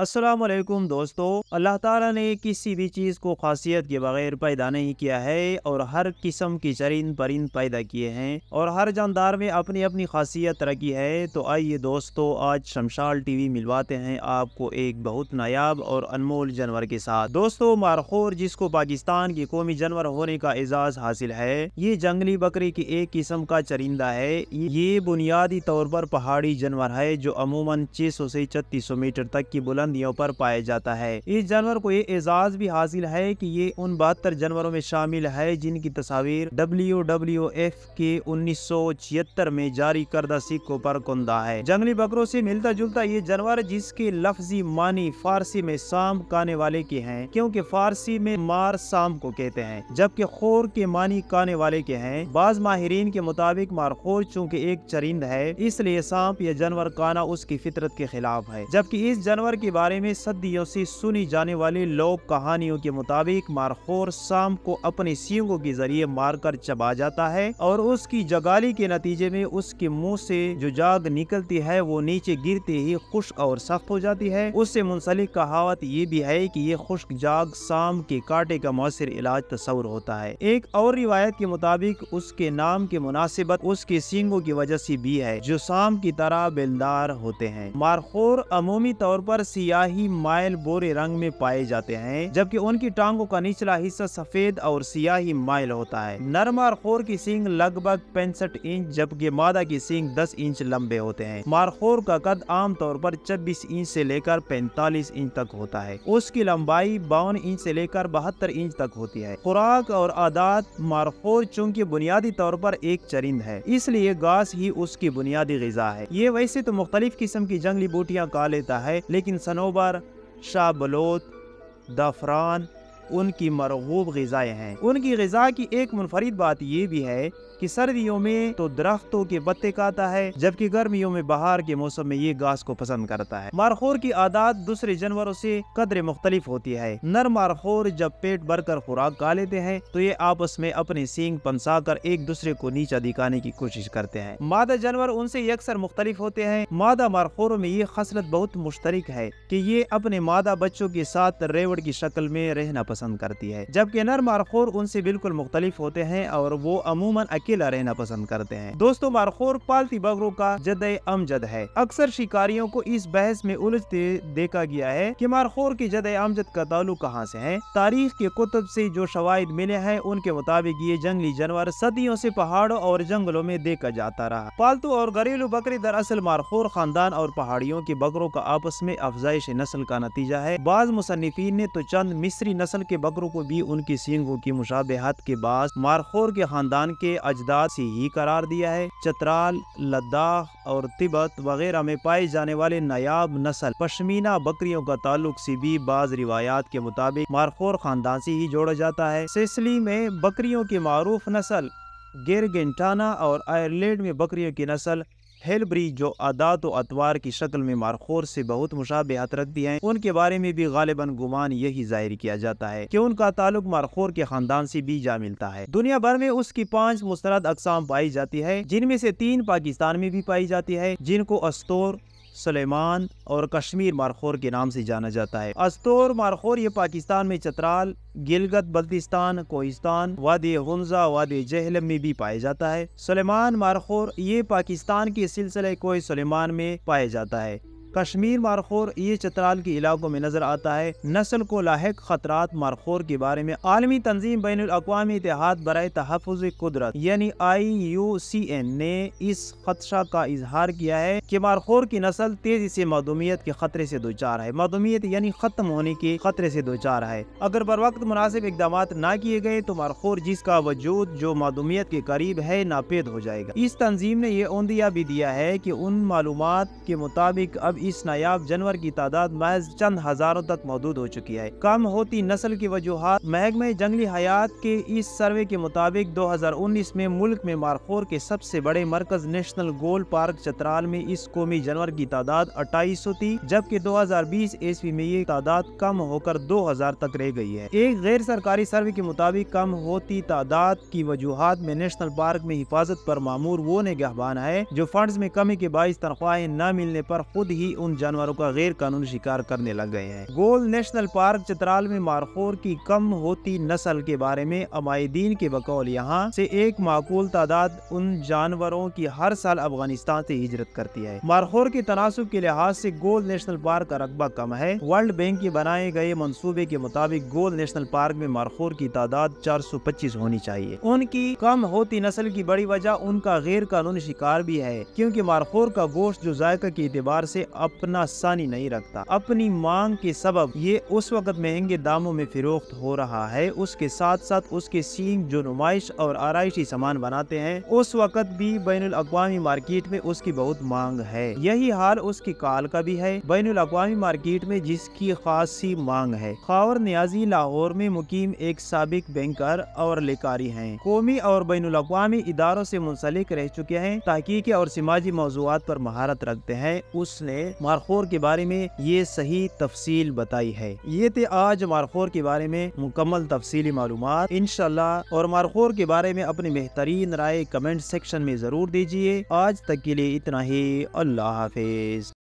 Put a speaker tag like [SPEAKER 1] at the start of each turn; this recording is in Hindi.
[SPEAKER 1] असलकुम दोस्तों अल्लाह ताला ने किसी भी चीज़ को खासियत के बगैर पैदा नहीं किया है और हर किस्म की चरिंद परिंद पैदा किए हैं और हर जानदार में अपनी अपनी खासियत रखी है तो आइए दोस्तों आज शमशाल टीवी मिलवाते हैं आपको एक बहुत नायाब और अनमोल जानवर के साथ दोस्तों मारखोर जिसको पाकिस्तान के कौमी जानवर होने का एजाज़ हासिल है ये जंगली बकरी की एक किस्म का चरिंदा है ये बुनियादी तौर पर पहाड़ी जानवर है जो अमूमन छह सौ छत्तीस सौ मीटर तक की बुलंदियों पर पाया जाता है इस जानवर को ये एजाज भी हासिल है कि ये उन बहत्तर जानवरों में शामिल है जिनकी तस्वीर डब्ल्यू डब्ल्यू एफ के उन्नीस में जारी करदा सिक्कों पर कुंदा है जंगली बकरों से मिलता जुलता ये जानवर जिसके लफ्जी मानी फारसी में शाम काने वाले के हैं क्योंकि फारसी में मार शाम को कहते हैं जबकि खोर के मानी काने वाले के हैं बाज माहरीन के मुताबिक मारखोर चूंकि एक चरिंद है इसलिए सांप यह जानवर काना उसकी फितरत के खिलाफ है जबकि इस जानवर के बारे में सदियों से सुनी जाने वाली लोक कहानियों के मुताबिक मारखोर शाम को अपने सींगों के जरिए मारकर चबा जाता है और उसकी जगाली के नतीजे में उसके मुंह से जो जाग निकलती है वो नीचे गिरते ही खुश्क और सख्त हो जाती है उससे मुंसलिक कहावत ये भी है की ये खुश्क जाग शाम के कांटे का मौसर इलाज तस्वर होता है एक और रिवायत के मुताबिक उसके नाम के मुनासिबत उसके सींगों की वजह से भी है जो शाम की तरह बेलदार होते हैं मारखोर अमूमी तौर पर सी सियाही माइल बोरे रंग में पाए जाते हैं जबकि उनकी टांगों का निचला हिस्सा सफेद और सियाही माइल होता है नरमारखोर की सींग लगभग पैंसठ इंच जबकि मादा की सींग दस इंच लंबे होते हैं मारखोर का कद आमतौर पर छब्बीस इंच से लेकर पैंतालीस इंच तक होता है उसकी लंबाई बावन इंच से लेकर बहत्तर इंच तक होती है खुराक और आदात मारखोर चूंकि बुनियादी तौर पर एक चरिंद है इसलिए घास ही उसकी बुनियादी गजा है ये वैसे तो मुख्तलिफ किस्म की जंगली बूटियाँ का लेता है लेकिन सनोबर शाहबलोत दफरान उनकी मरगूब गज़ाएँ हैं उनकी गज़ा की एक मुनफरद बात यह भी है कि सर्दियों में तो दरख्तों के पत्ते खाता है जबकि गर्मियों में बाहर के मौसम में ये घास को पसंद करता है मारखोर की आदत दूसरे जानवरों से कदर मुख्तलिफ होती है नर मारखोर जब पेट भर कर खुराक खा लेते हैं तो ये आपस में अपने सींग पंसा कर एक दूसरे को नीचा दिखाने की कोशिश करते हैं मादा जानवर उनसे अक्सर मुख्तलिफ होते हैं मादा मारखोरों में ये खसलत बहुत मुश्तरक है की ये अपने मादा बच्चों के साथ रेवड़ की शक्ल में रहना पसंद करती है जबकि नर मारखोर उनसे बिल्कुल मुख्तलिफ होते हैं और वो अमूमन अकेले अकेला रहना पसंद करते हैं दोस्तों मारखोर पालती बगरों का जद अमजद है अक्सर शिकारियों को इस बहस में उलझते देखा गया है की मारखोर की जद अमजद का तालु कहाँ ऐसी है तारीख के कुतुब ऐसी जो शवाद मिले हैं उनके मुताबिक ये जंगली जानवर सदियों ऐसी पहाड़ों और जंगलों में देखा जाता रहा पालतू और घरेलू बकरी दरअसल मारखोर खानदान और पहाड़ियों के बकरों का आपस में अफजाइश नस्ल का नतीजा है बाज मुसनफिन ने तो चंद मिस्री नस्ल के बकरों को भी उनकी सींगों की मुशाबहत के बाद मारखोर के खानदान के अज अजदाद से ही करार दिया है चतराल लद्दाख और तिब्बत वगैरह में पाए जाने वाले नायाब नस्ल पश्मीना बकरियों का ताल्लुक से भी बाज रिवायात के मुताबिक मारखोर खानदान से ही जोड़ा जाता है सिसली में बकरियों की मरूफ नस्ल गिरगेंटाना और आयरलैंड में बकरियों की नस्ल हेल ब्रिज जो अदात अतवार की शक्ल में मारखोर से बहुत मुशाबहत रखती है उनके बारे में भी गालिबा गुमान यही जाहिर किया जाता है की उनका ताल्लुक मारखोर के खानदान से भी जा मिलता है दुनिया भर में उसकी पाँच मुस्तरद अकसाम पाई जाती है जिनमें से तीन पाकिस्तान में भी पाई जाती है जिनको अस्तोर सलेमान और कश्मीर मारखोर के नाम से जाना जाता है अस्तोर मारखोर ये पाकिस्तान में चतराल गिलगत बल्तिस्तान कोहिस्तान वादी गुंजा वादी जहलम में भी पाया जाता है सलेमान मारखोर ये पाकिस्तान के सिलसिले कोह सलेमान में पाया जाता है कश्मीर मारखोर ये चतराल के इलाकों में नजर आता है नस्ल को लाक खतरा मारखोर के बारे में आलमी तंजीम बैन अवी इतिहाद बर तहफ़ कुदरत यानी आई यू सी एन ने इस खदशा का इजहार किया है कि मारखोर की नस्ल तेजी से मदमियत के खतरे ऐसी दो चार है मदमियत यानी खत्म होने के खतरे ऐसी दो चार है अगर बर वक्त मुनासिब इकदाम न किए गए तो मारखोर जिसका वजूद जो मदूमियत के करीब है नापेद हो जाएगा इस तंजीम ने यह ओंदिया भी दिया है की उन मालूम के मुताबिक अब इस नायाब जानवर की तादाद महज चंद हजारों तक मौजूद हो चुकी है कम होती नस्ल की वजूहत महकमे जंगली हयात के इस सर्वे के मुताबिक 2019 में मुल्क में मारखोर के सबसे बड़े मरकज नेशनल गोल पार्क चतराल में इस कौमी जानवर की तादाद अट्ठाईस सौ थी जबकि बीस ईस्वी में ये तादाद कम होकर हजार तक रह गई है एक गैर सरकारी सर्वे के मुताबिक कम होती तादाद की वजूहत में नेशनल पार्क में हिफाजत पर मामूर वो नगहबान है जो फंड्स में कमी के बाईस तनख्वाहें न मिलने पर खुद ही भी उन जानवरों का गैर कानूनी शिकार करने लग गए हैं गोल नेशनल पार्क चित्राल में मारखोर की कम होती नस्ल के बारे में अमायदीन के बकौल यहाँ से एक माकूल तादाद उन जानवरों की हर साल अफगानिस्तान से हिजरत करती है मारखोर के तनासब के लिहाज से गोल नेशनल पार्क का रकबा कम है वर्ल्ड बैंक के बनाए गए मनसूबे के मुताबिक गोल नेशनल पार्क में मारखोर की तादाद पच्चीस होनी चाहिए उनकी कम होती नस्ल की बड़ी वजह उनका गैर कानूनी शिकार भी है क्योंकि मारखोर का गोश्त जो जायका के एतबार से अपना सानी नहीं रखता अपनी मांग के सबब ये उस वक्त महंगे दामों में फिरोख्त हो रहा है उसके साथ साथ उसके सींग जो नुमाइश और आरइशी सामान बनाते हैं उस वक्त भी बैन अवी मार्केट में उसकी बहुत मांग है यही हाल उसकी काल का भी है बैन अवी मार्केट में जिसकी खासी मांग है खावर न्याजी लाहौर में मुकीम एक सबक बैंकर और लेकारी है कौमी और बैन अवी इदारों ऐसी मुंसलिक रह चुके हैं ताकि और समाजी मौजूद पर महारत रखते हैं उसने मारखोर के बारे में ये सही तफसील बताई है ये थे आज मारखोर के बारे में मुकम्मल तफसीली मालूम इन और मारखोर के बारे में अपनी बेहतरीन राय कमेंट सेक्शन में जरूर दीजिए आज तक के लिए इतना ही अल्लाह हाफिज